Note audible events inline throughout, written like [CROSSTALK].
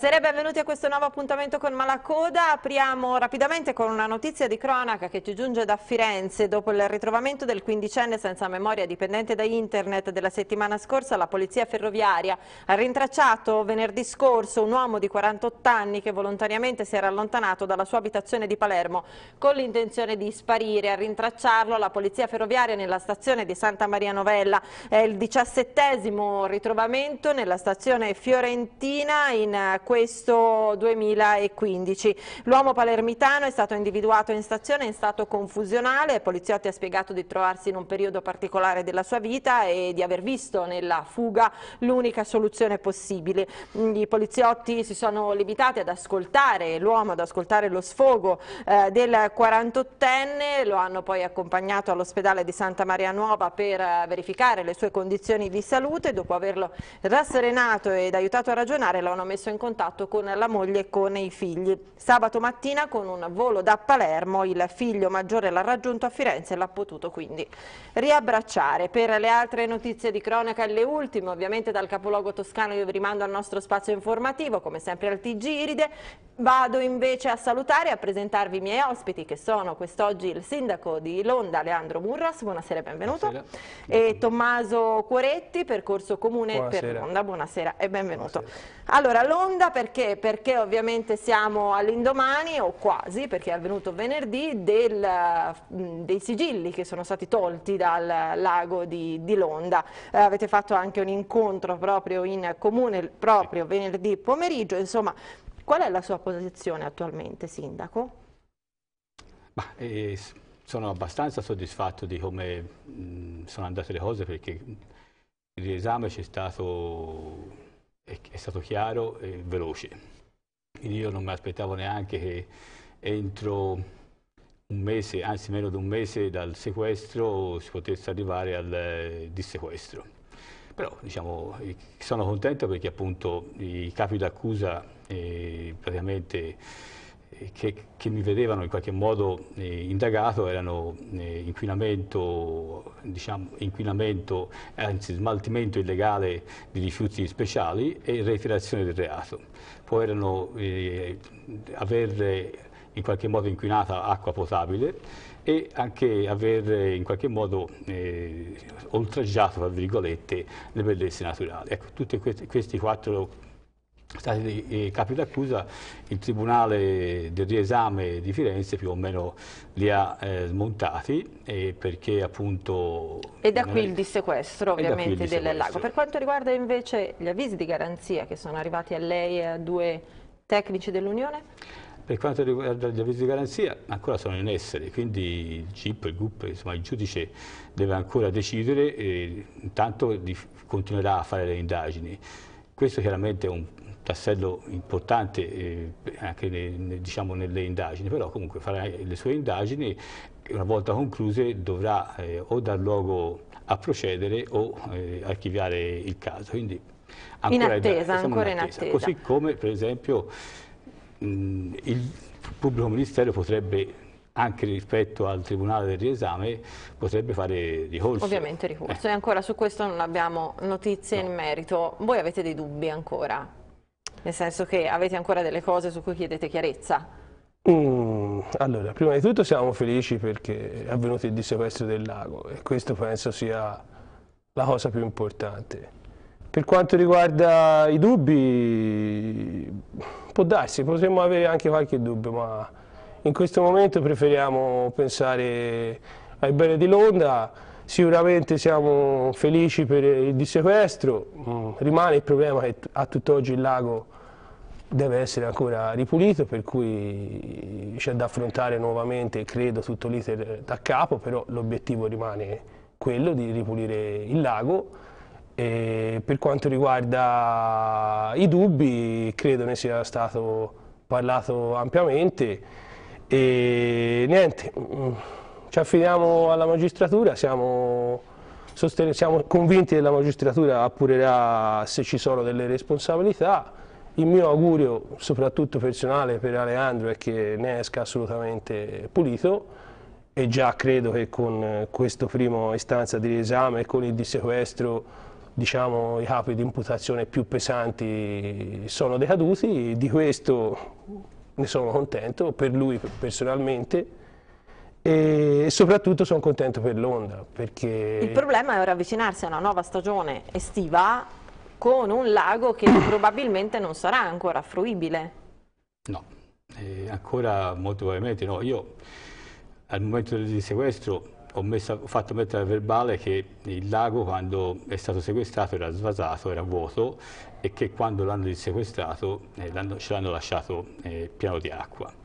Buonasera e benvenuti a questo nuovo appuntamento con Malacoda. Apriamo rapidamente con una notizia di cronaca che ci giunge da Firenze. Dopo il ritrovamento del quindicenne senza memoria dipendente da internet della settimana scorsa, la polizia ferroviaria ha rintracciato venerdì scorso un uomo di 48 anni che volontariamente si era allontanato dalla sua abitazione di Palermo con l'intenzione di sparire. A rintracciarlo la polizia ferroviaria nella stazione di Santa Maria Novella. È il diciassettesimo ritrovamento nella stazione fiorentina in questo 2015. L'uomo palermitano è stato individuato in stazione in stato confusionale, il poliziotti ha spiegato di trovarsi in un periodo particolare della sua vita e di aver visto nella fuga l'unica soluzione possibile. Mm, I poliziotti si sono limitati ad ascoltare l'uomo, ad ascoltare lo sfogo eh, del 48enne, lo hanno poi accompagnato all'ospedale di Santa Maria Nuova per eh, verificare le sue condizioni di salute, dopo averlo rasserenato ed aiutato a ragionare lo hanno messo in contatto contatto con la moglie e con i figli. Sabato mattina con un volo da Palermo il figlio maggiore l'ha raggiunto a Firenze e l'ha potuto quindi riabbracciare. Per le altre notizie di cronaca e le ultime, ovviamente dal capoluogo toscano io vi rimando al nostro spazio informativo, come sempre al TG Iride. Vado invece a salutare e a presentarvi i miei ospiti che sono quest'oggi il sindaco di Londa Leandro Murras, buonasera e benvenuto, buonasera. e Tommaso Cuoretti, percorso comune buonasera. per Londa, buonasera e benvenuto. Buonasera. Allora, Londa perché? Perché ovviamente siamo all'indomani o quasi, perché è avvenuto venerdì, del, dei sigilli che sono stati tolti dal lago di, di Londa. Eh, avete fatto anche un incontro proprio in comune, proprio venerdì pomeriggio, insomma qual è la sua posizione attualmente Sindaco? Bah, eh, sono abbastanza soddisfatto di come mh, sono andate le cose perché l'esame c'è stato è, è stato chiaro e veloce. io non mi aspettavo neanche che entro un mese, anzi meno di un mese dal sequestro si potesse arrivare al eh, dissequestro. Però diciamo, eh, sono contento perché appunto i capi d'accusa eh, praticamente eh, che, che, mi vedevano in qualche modo eh, indagato erano eh, inquinamento, diciamo, inquinamento, anzi smaltimento illegale di rifiuti speciali e reiterazione del reato. Poi erano eh, aver eh, in qualche modo inquinata acqua potabile e anche aver eh, in qualche modo oltraggiato, tra virgolette, le bellezze naturali. Ecco, tutti questi, questi quattro stati eh, capi d'accusa, il Tribunale del riesame di Firenze più o meno li ha eh, smontati eh, perché appunto... E da qui il dissequestro ovviamente del lago. Per quanto riguarda invece gli avvisi di garanzia che sono arrivati a lei e a due tecnici dell'Unione? Per quanto riguarda gli avvisi di garanzia, ancora sono in essere, quindi il GIP, il GUP, insomma il giudice deve ancora decidere, e intanto continuerà a fare le indagini. Questo chiaramente è un tassello importante eh, anche ne, ne, diciamo nelle indagini, però comunque farà le sue indagini e una volta concluse dovrà eh, o dar luogo a procedere o eh, archiviare il caso. Quindi ancora in attesa, in, ancora in, attesa. in attesa. Così come per esempio mh, mm, il pubblico ministero potrebbe anche rispetto al Tribunale del riesame potrebbe fare ricorso. Ovviamente ricorso eh. e ancora su questo non abbiamo notizie no. in merito. Voi avete dei dubbi ancora? Nel senso che avete ancora delle cose su cui chiedete chiarezza? Mm, allora, prima di tutto siamo felici perché è avvenuto il dissequestro del lago e questo penso sia la cosa più importante. Per quanto riguarda i dubbi, può darsi, potremmo avere anche qualche dubbio, ma in questo momento preferiamo pensare ai bene di Londra Sicuramente siamo felici per il dissequestro, mm, rimane il problema che a tutt'oggi il lago deve essere ancora ripulito, per cui c'è da affrontare nuovamente, credo, tutto l'iter da capo, però l'obiettivo rimane quello di ripulire il lago. E per quanto riguarda i dubbi, credo ne sia stato parlato ampiamente e niente mm, ci affidiamo alla magistratura, siamo, siamo convinti che la magistratura appurerà se ci sono delle responsabilità. Il mio augurio, soprattutto personale per Aleandro, è che ne esca assolutamente pulito e già credo che con questa prima istanza di riesame e con il dissequestro diciamo, i capi di imputazione più pesanti sono decaduti, di questo ne sono contento, per lui personalmente e soprattutto sono contento per Londra perché... Il problema è ora avvicinarsi a una nuova stagione estiva con un lago che [COUGHS] probabilmente non sarà ancora fruibile. No, eh, ancora molto probabilmente no. Io al momento del sequestro ho, messo, ho, fatto mettere a verbale che il lago quando è stato sequestrato era svasato, era vuoto e che quando l'hanno sequestrato eh, ce l'hanno lasciato eh, pieno di acqua.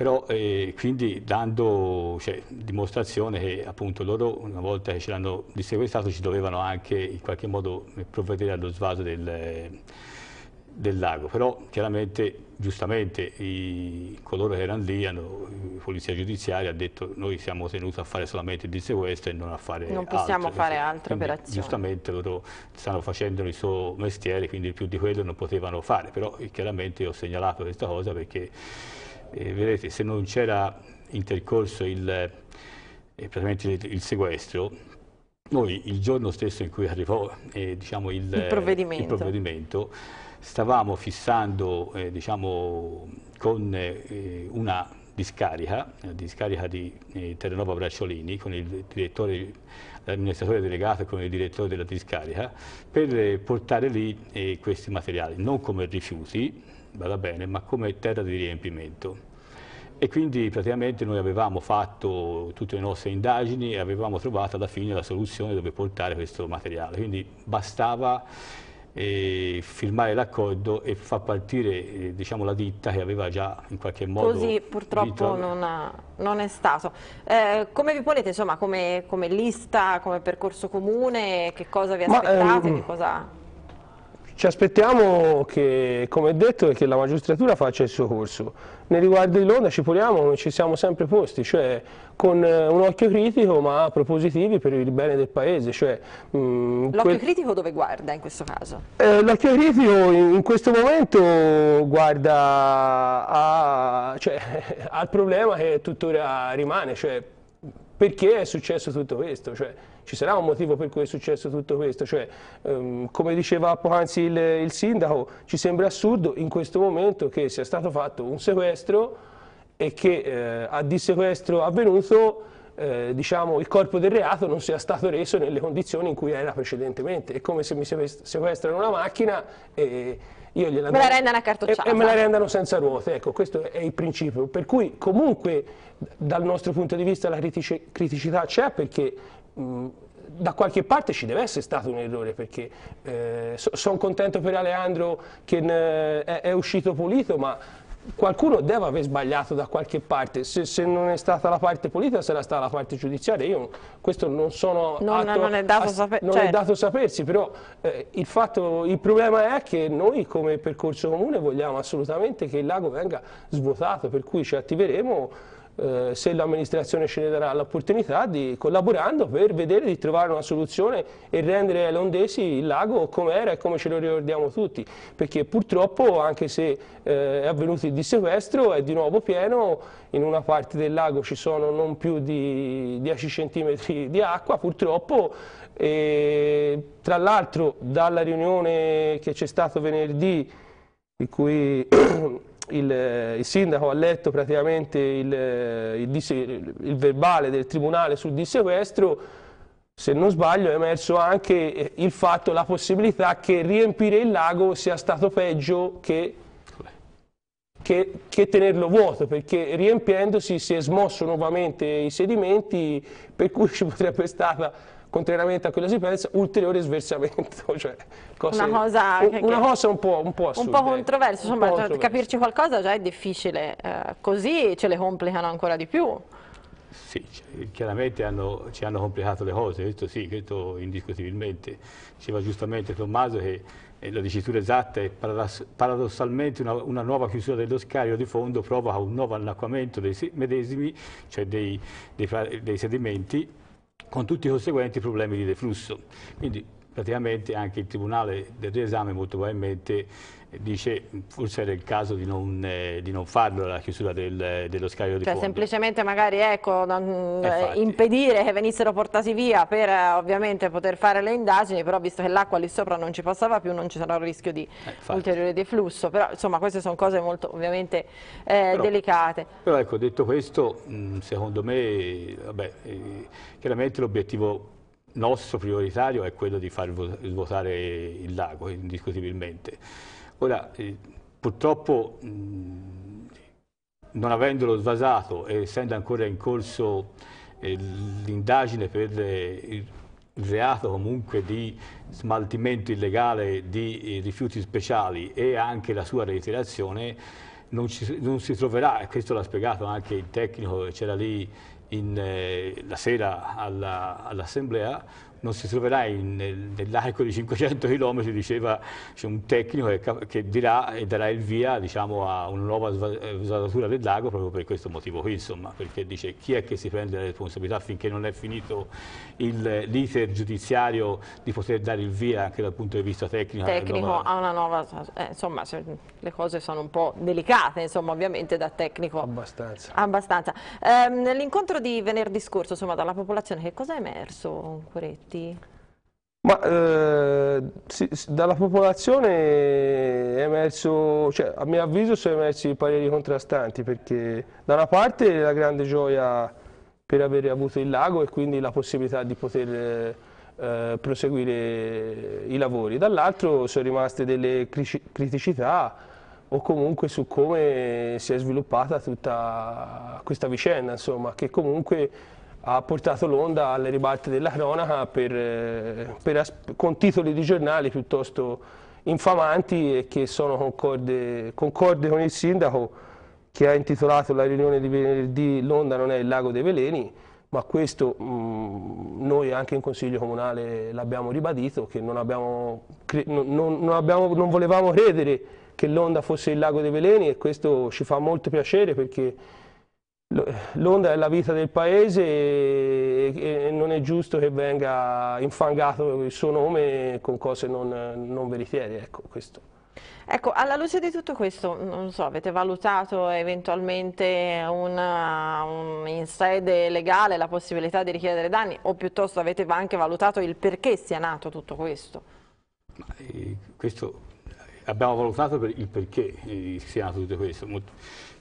Però eh, quindi dando cioè, dimostrazione che appunto loro una volta che ce l'hanno dissequestrato ci dovevano anche in qualche modo provvedere allo svaso del, del lago. Però chiaramente giustamente i, coloro che erano lì, la polizia giudiziaria ha detto noi siamo tenuti a fare solamente il dissequestro e non a fare altro. Non possiamo altro, fare altre operazioni. Giustamente loro stanno facendo il suo mestiere, quindi più di quello non potevano fare, però chiaramente io ho segnalato questa cosa perché eh, vedete, se non c'era intercorso il, eh, il, il, sequestro, noi il giorno stesso in cui arrivò eh, diciamo il, il, eh, provvedimento. il, provvedimento. stavamo fissando eh, diciamo, con eh, una discarica, una discarica di Terranova Bracciolini con il direttore l'amministratore delegato e con il direttore della discarica per portare lì questi materiali, non come rifiuti, vada bene, ma come terra di riempimento. E quindi praticamente noi avevamo fatto tutte le nostre indagini e avevamo trovato alla fine la soluzione dove portare questo materiale. Quindi bastava eh, firmare l'accordo e far partire eh, diciamo, la ditta che aveva già in qualche modo... Così purtroppo non, ha, non, è stato. Eh, come vi ponete insomma, come, come, lista, come percorso comune, che cosa vi aspettate? Ma, ehm... che cosa... Ci aspettiamo che, come detto, che la magistratura faccia il suo corso. Nei riguardo di Londra ci poniamo come ci siamo sempre posti, cioè con eh, un occhio critico ma propositivi per il bene del Paese. Cioè, mm, L'occhio quel... critico dove guarda in questo caso? Eh, L'occhio critico in, in, questo momento guarda a, cioè, [LAUGHS] al problema che tuttora rimane, cioè, perché è successo tutto questo, cioè, ci sarà un motivo per cui è successo tutto questo, cioè, ehm, come diceva poc'anzi il, il sindaco, ci sembra assurdo in questo momento che sia stato fatto un sequestro e che eh, a sequestro avvenuto eh, diciamo, il corpo del reato non sia stato reso nelle condizioni in cui era precedentemente. È come se mi sequestrano una macchina e io gliela me la rendano a E, e me la rendano senza ruote, ecco, questo è il principio. Per cui comunque dal nostro punto di vista la critici criticità c'è perché... Mh, da qualche parte ci deve essere stato un errore perché eh, so, sono contento per Alejandro che eh, è, è uscito pulito ma qualcuno deve aver sbagliato da qualche parte, se, se, non è stata la parte politica sarà stata la parte giudiziaria, io questo non sono non, atto, non è dato, saper, non certo. è dato sapersi, però eh, il, fatto, il, problema è che noi come percorso comune vogliamo assolutamente che il lago venga svuotato, per cui ci attiveremo eh, se l'amministrazione ce ne darà l'opportunità di collaborando per vedere di trovare una soluzione e rendere ai Londesi il lago come era e come ce lo ricordiamo tutti, perché purtroppo anche se eh, è avvenuto il dissequestro è di nuovo pieno, in una parte del lago ci sono non più di 10 cm di acqua purtroppo e, tra l'altro dalla riunione che c'è stata venerdì di cui [CLEARS THROAT] il, il, sindaco ha letto praticamente il, il, il verbale del tribunale sul dissequestro, se non sbaglio è emerso anche il fatto, la possibilità che riempire il lago sia stato peggio che che, che, tenerlo vuoto perché riempiendosi si è smosso nuovamente i sedimenti per cui ci potrebbe stata contrariamente a quello che si pensa, ulteriore sversamento. [LAUGHS] Cioè, cose, una cosa, un, che, una cosa un po', un po', un po controversa, insomma, po cioè, controversa. capirci qualcosa già è difficile, eh, così ce le complicano ancora di più. Sì, chiaramente hanno, ci hanno complicato le cose, questo sì, questo indiscutibilmente. Diceva giustamente Tommaso che eh, la dicitura esatta è paradossalmente una, una, nuova chiusura dello scario di fondo provoca un nuovo annacquamento dei medesimi, cioè dei, dei, dei sedimenti con tutti i conseguenti problemi di deflusso. Quindi praticamente anche il Tribunale del riesame molto probabilmente dice forse era il caso di non, eh, di non farlo la chiusura del, dello scarico di cioè, fondo. semplicemente magari ecco, non, eh, eh impedire che venissero portati via per eh, ovviamente poter fare le indagini, però visto che l'acqua lì sopra non ci passava più non ci sarà il rischio di eh, ulteriore deflusso, però insomma queste sono cose molto ovviamente eh, però, delicate. Però ecco, detto questo, secondo me, vabbè, chiaramente l'obiettivo nostro prioritario è quello di far svuotare il lago, indiscutibilmente. Ora, eh, purtroppo, non avendolo svasato e essendo ancora in corso eh, l'indagine per eh, il reato comunque di smaltimento illegale di rifiuti speciali e anche la sua reiterazione, non, ci, non si troverà, e questo l'ha spiegato anche il tecnico che c'era lì in, eh, la sera all'assemblea non si troverà nell'arco di 500 km, diceva c'è un tecnico che, che, dirà e darà il via diciamo, a una nuova svalutatura del lago proprio per questo motivo qui, insomma, perché dice chi è che si prende la responsabilità finché non è finito l'iter giudiziario di poter dare il via anche dal punto di vista tecnico. Eh, tecnico nuova... a una nuova, eh, insomma le cose sono un po' delicate, insomma ovviamente da tecnico. Abbastanza. abbastanza. Eh, Nell'incontro di venerdì scorso, insomma dalla popolazione, che cosa è emerso, in Curetti? tutti? Ma eh, sì, dalla popolazione è emerso, cioè, a mio avviso sono emersi pareri contrastanti perché da una parte la grande gioia per aver avuto il lago e quindi la possibilità di poter eh, proseguire i lavori, dall'altro sono rimaste delle criticità o comunque su come si è sviluppata tutta questa vicenda, insomma, che comunque ha portato l'onda alle ribalte della cronaca per, eh, per, con titoli di giornali piuttosto infamanti e che sono concorde, concorde con il sindaco che ha intitolato la riunione di venerdì L'onda non è il lago dei veleni, ma questo mh, mm, noi anche in Consiglio Comunale l'abbiamo ribadito, che non, abbiamo, non, non, abbiamo, non volevamo credere che l'onda fosse il lago dei veleni e questo ci fa molto piacere perché Londra è la vita del paese e, non è giusto che venga infangato il suo nome con cose non, non veritiere, ecco questo. Ecco, alla luce di tutto questo, non so, avete valutato eventualmente una, un, in sede legale la possibilità di richiedere danni o piuttosto avete anche valutato il perché sia nato tutto questo? Ma, eh, questo abbiamo valutato per il perché eh, sia nato tutto questo,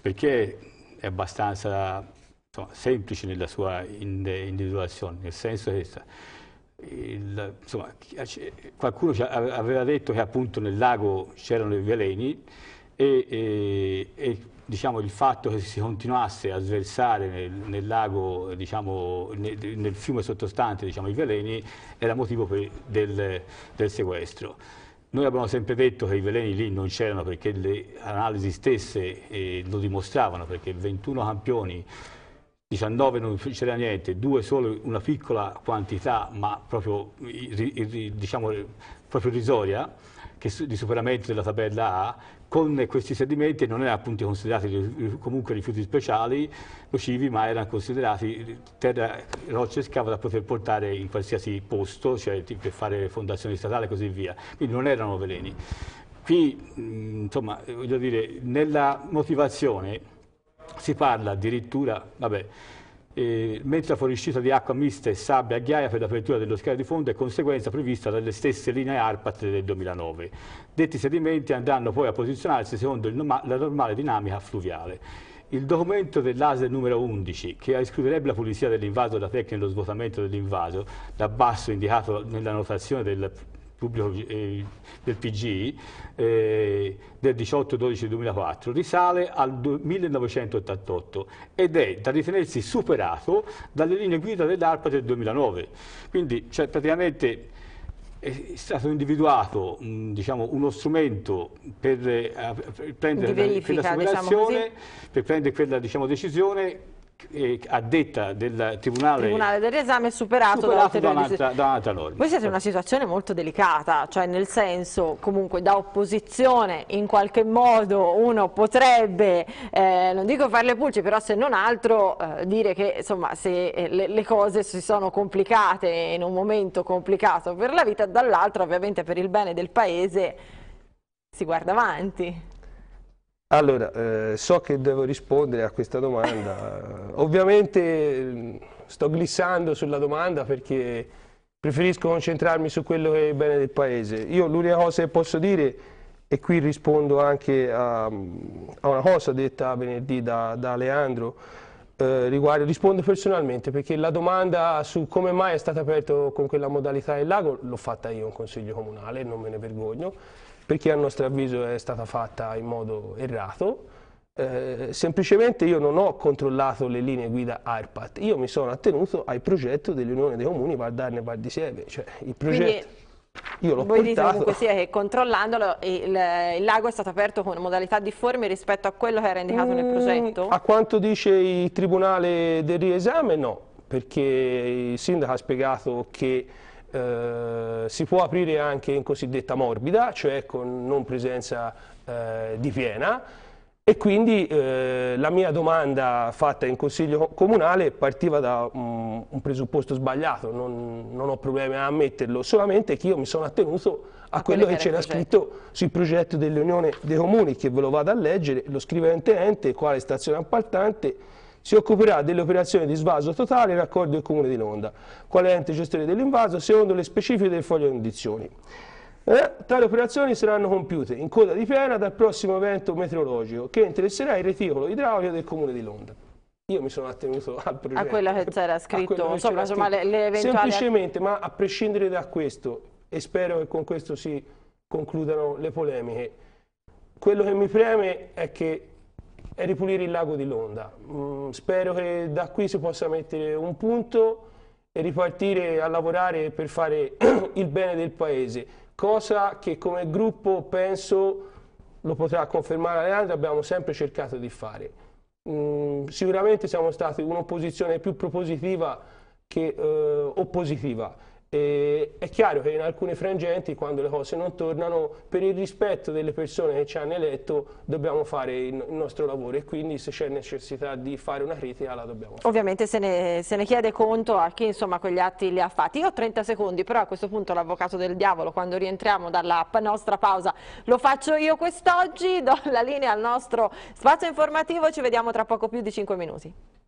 perché è abbastanza insomma, semplice nella sua individuazione, nel senso che il, insomma, qualcuno aveva detto che appunto nel lago c'erano i veleni e, e, e diciamo, il fatto che si continuasse a sversare nel, nel lago, diciamo, nel, nel, fiume sottostante diciamo, i veleni era motivo per, del, del sequestro. Noi abbiamo sempre detto che i veleni lì non c'erano perché le analisi stesse eh, lo dimostravano, perché 21 campioni, 19 non c'era niente, 2 solo una piccola quantità ma proprio, diciamo, proprio irrisoria che, di superamento della tabella A, con questi sedimenti non erano appunto considerati comunque rifiuti speciali, nocivi, ma erano considerati terra, rocce scava da poter portare in qualsiasi posto, cioè per fare fondazioni statali e così via. Quindi non erano veleni. Qui, insomma, voglio dire, nella motivazione si parla addirittura, vabbè, eh, mentre la fuoriuscita di acqua mista e sabbia a ghiaia per l'apertura dello scalo di fondo è conseguenza prevista dalle stesse linee ARPAT del 2009. Detti sedimenti andranno poi a posizionarsi secondo la normale dinamica fluviale. Il documento dell'ASE numero 11, che escluderebbe la pulizia dell'invaso, da tecnica e lo svuotamento dell'invaso, da basso indicato nella notazione del pubblico del PG eh, del 18-12-2004 eh, risale al 1988 ed è da ritenersi superato dalle linee guida dell'ARPA del 2009. Quindi cioè, praticamente è stato individuato mh, diciamo, uno strumento per, eh, per prendere verifica, quella diciamo per prendere quella diciamo, decisione eh, detta del Tribunale, tribunale del riesame è superato, superato da, un'altra, da un'altra norma. Voi siete in una situazione molto delicata, cioè nel senso comunque da opposizione in qualche modo uno potrebbe, eh, non dico fare le pulci, però se non altro eh, dire che insomma se eh, le, le cose si sono complicate in un momento complicato per la vita, dall'altro ovviamente per il bene del Paese si guarda avanti. Allora, eh, so che devo rispondere a questa domanda. Ovviamente mm, sto glissando sulla domanda perché preferisco concentrarmi su quello che è il bene del Paese. Io l'unica cosa che posso dire, e qui rispondo anche a, a una cosa detta venerdì da, da Leandro, eh, riguardo, rispondo personalmente perché la domanda su come mai è stato aperto con quella modalità il lago l'ho fatta io in Consiglio Comunale, non me ne vergogno perché a nostro avviso è stata fatta in modo errato. Eh, semplicemente io non ho controllato le linee guida ARPAT, io mi sono attenuto al progetto dell'Unione dei Comuni Valdarne e Valdisieve, di Sieve, cioè il progetto... Quindi... Io Voi portato. dite comunque sia che controllandolo il, il, lago è stato aperto con modalità difformi rispetto a quello che era indicato mm, nel progetto? A quanto dice il Tribunale del riesame no, perché il Sindaco ha spiegato che eh, si può aprire anche in cosiddetta morbida, cioè con non presenza eh, di piena. E quindi eh, la mia domanda fatta in Consiglio Comunale partiva da um, un presupposto sbagliato, non, non, ho problemi a ammetterlo, solamente che io mi sono attenuto a, a quello che c'era scritto sul progetto dell'Unione dei Comuni, che ve lo vado a leggere, lo scrivente ente, quale stazione appaltante, si occuperà delle operazioni di svaso totale in accordo del Comune di Londra, quale ente gestore dell'invaso, secondo le specifiche del foglio di condizioni. Eh, tali operazioni saranno compiute in coda di piena dal prossimo evento meteorologico che interesserà il reticolo idraulico del Comune di Londra. Io mi sono attenuto al progetto. A quello che c'era scritto, che sopra, insomma, le, le eventuali... Semplicemente, ma a prescindere da questo, e spero che con questo si concludano le polemiche, quello che mi preme è che è ripulire il lago di Londra. Mm, spero che da qui si possa mettere un punto e ripartire a lavorare per fare [CLEARS THROAT] il bene del paese, cosa che come gruppo penso lo potrà confermare Aleandro, abbiamo sempre cercato di fare. Mm, sicuramente siamo stati un'opposizione più propositiva che eh, oppositiva e è chiaro che in alcune frangenti, quando le cose non tornano, per il rispetto delle persone che ci hanno eletto, dobbiamo fare il nostro lavoro e quindi se c'è necessità di fare una critica la dobbiamo fare. Ovviamente se ne, se ne chiede conto a chi insomma quegli atti li ha fatti. Io ho 30 secondi, però a questo punto l'avvocato del diavolo, quando rientriamo dalla nostra pausa, lo faccio io quest'oggi, do la linea al nostro spazio informativo, ci vediamo tra poco più di 5 minuti.